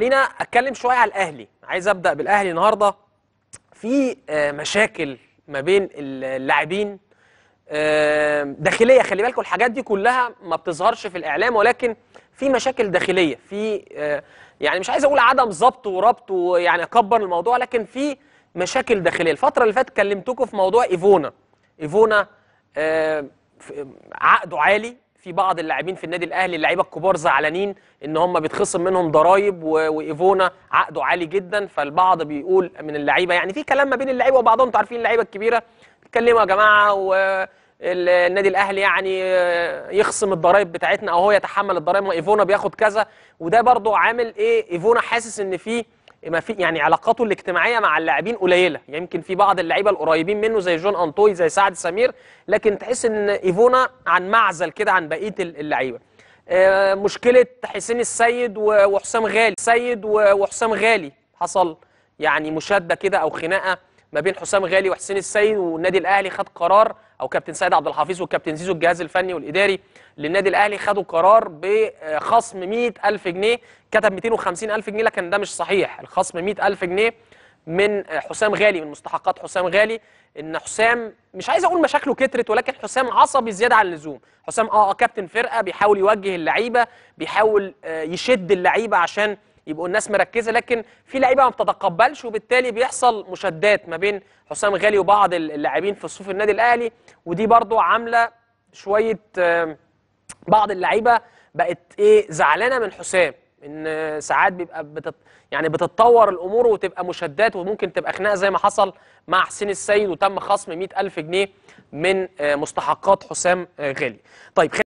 خلينا اتكلم شويه على الاهلي عايز ابدا بالاهلي النهارده في آه، مشاكل ما بين اللاعبين آه، داخليه خلي بالكم الحاجات دي كلها ما بتظهرش في الاعلام ولكن في مشاكل داخليه في آه، يعني مش عايز اقول عدم ظبط وربط ويعني اكبر الموضوع لكن في مشاكل داخليه الفتره اللي فاتت كلمتكم في موضوع ايفونا ايفونا عقده عالي في بعض اللاعبين في النادي الاهلي اللعيبه الكبار زعلانين ان هم بيتخصم منهم ضرايب وايفونا عقده عالي جدا فالبعض بيقول من اللعيبه يعني في كلام ما بين اللعيبه وبعضهم انتوا عارفين اللعيبه الكبيره بيتكلموا يا جماعه والنادي الاهلي يعني يخصم الضرايب بتاعتنا او هو يتحمل الضرايب ما ايفونا بياخد كذا وده برضو عامل ايه ايفونا حاسس ان في ما في يعني علاقاته الاجتماعيه مع اللاعبين قليله يمكن يعني في بعض اللعيبه القريبين منه زي جون انطوي زي سعد سمير لكن تحس ان ايفونا عن معزل كده عن بقيه اللعيبه آه، مشكله حسين السيد وحسام غالي سيد وحسام غالي حصل يعني مشاده كده او خناقه ما بين حسام غالي وحسين السيد والنادي الاهلي خد قرار او كابتن سيد عبد الحفيظ والكابتن زيزو الجهاز الفني والاداري للنادي الاهلي خدوا قرار بخصم 100000 جنيه كتب 250000 جنيه لكن ده مش صحيح الخصم 100000 جنيه من حسام غالي من مستحقات حسام غالي ان حسام مش عايز اقول مشاكله كترت ولكن حسام عصبي زياده عن اللزوم حسام اه, آه، كابتن فرقه بيحاول يوجه اللعيبه بيحاول آه، يشد اللعيبه عشان يبقوا الناس مركزه لكن في لعيبه ما بتتقبلش وبالتالي بيحصل مشادات ما بين حسام غالي وبعض اللاعبين في صفوف النادي الاهلي ودي برضو عامله شويه بعض اللعيبه بقت ايه زعلانه من حسام ان ساعات بيبقى بتت يعني بتتطور الامور وتبقى مشادات وممكن تبقى خناقه زي ما حصل مع حسين السيد وتم خصم 100000 جنيه من آه، مستحقات حسام آه، غالي طيب